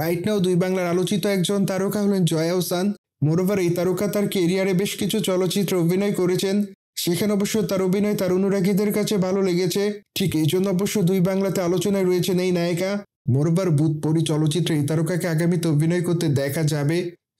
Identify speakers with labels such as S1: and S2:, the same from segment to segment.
S1: right now দুই বাংলার আলোচিত একজন তারকা হলেন জয়া হোসান মোরোভার এই তারকা তার কেরিয়ারে বেশ কিছু চলচ্চিত্র অভিনয় করেছেন সেখানে অবশ্য তার অভিনয় তার অনুরাগীদের কাছে ভালো লেগেছে ঠিক এই জন্য অবশ্য দুই বাংলাতে আলোচনায় রয়েছেন এই নায়িকা মোরবার পরি চলচ্চিত্রে এই তারকাকে আগামীতে অভিনয় করতে দেখা যাবে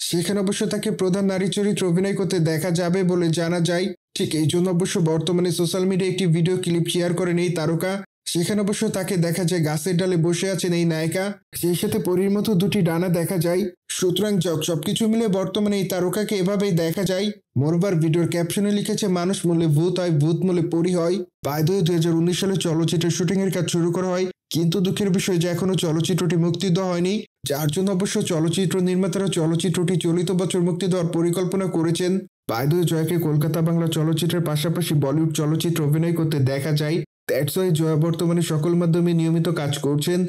S1: সেখানে অবশ্য তাকে প্রধান নারী চরিত্র অভিনয় করতে দেখা যাবে বলে জানা যায় ঠিক এই জন্য অবশ্য বর্তমানে সোশ্যাল মিডিয়ায় একটি ভিডিও ক্লিপ শেয়ার করেন এই তারকা সেখানে অবশ্য তাকে দেখা যায় গাছের ডালে বসে আছেন এই নায়িকা সেই সাথে পরীর মতো দুটি ডানা দেখা যায় সুতরাং সবকিছু মিলে বর্তমানে এই তারকাকে এভাবেই দেখা যায় মোরবার ভিডিওর ক্যাপশনে লিখেছে মানুষ মূলে ভূত হয় ভূত মূলে পরি হয় বাইদ দুই হাজার উনিশ সালে চলচ্চিত্রের এর কাজ শুরু করা হয় কিন্তু দুঃখের বিষয় যে এখনো চলচ্চিত্রটি মুক্তি দেওয়া হয়নি যার জন্য অবশ্য চলচ্চিত্র নির্মাতারা চলচ্চিত্রটি চলিত বছর মুক্তি দেওয়ার পরিকল্পনা করেছেন বাইদ জয়কে কলকাতা বাংলা চলচ্চিত্রের পাশাপাশি বলিউড চলচ্চিত্র অভিনয় করতে দেখা যায় দ্যাটস ওয়াই জয়া বর্তমানে সকল মাধ্যমে নিয়মিত কাজ করছেন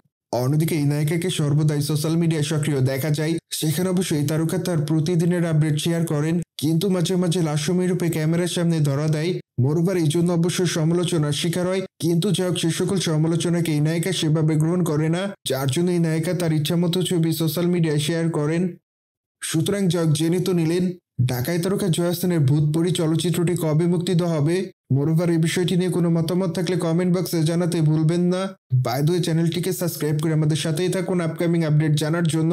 S1: অন্যদিকে এই নায়িকাকে সর্বদাই সোশ্যাল মিডিয়ায় সক্রিয় দেখা যায় সেখানে অবশ্যই তারকা তার প্রতিদিনের আপডেট শেয়ার করেন কিন্তু মাঝে মাঝে লাশমী রূপে ক্যামেরার সামনে ধরা দেয় মরুবার এই জন্য অবশ্য সমালোচনার শিকার হয় কিন্তু যাই হোক সে সকল সমালোচনাকে এই নায়িকা সেভাবে গ্রহণ করে না যার জন্য এই নায়িকা তার ইচ্ছামতো ছবি সোশ্যাল মিডিয়ায় শেয়ার করেন সুতরাং যাক জেনে তো নিলেন ঢাকায় তারকা জয়াসনের ভূতপরি চলচ্চিত্রটি কবে মুক্তি দেওয়া হবে মরুভার এই বিষয়টি নিয়ে কোনো মতামত থাকলে কমেন্ট বক্সে জানাতে ভুলবেন না বাইদ চ্যানেলটিকে সাবস্ক্রাইব করে আমাদের সাথেই থাকুন আপকামিং আপডেট জানার জন্য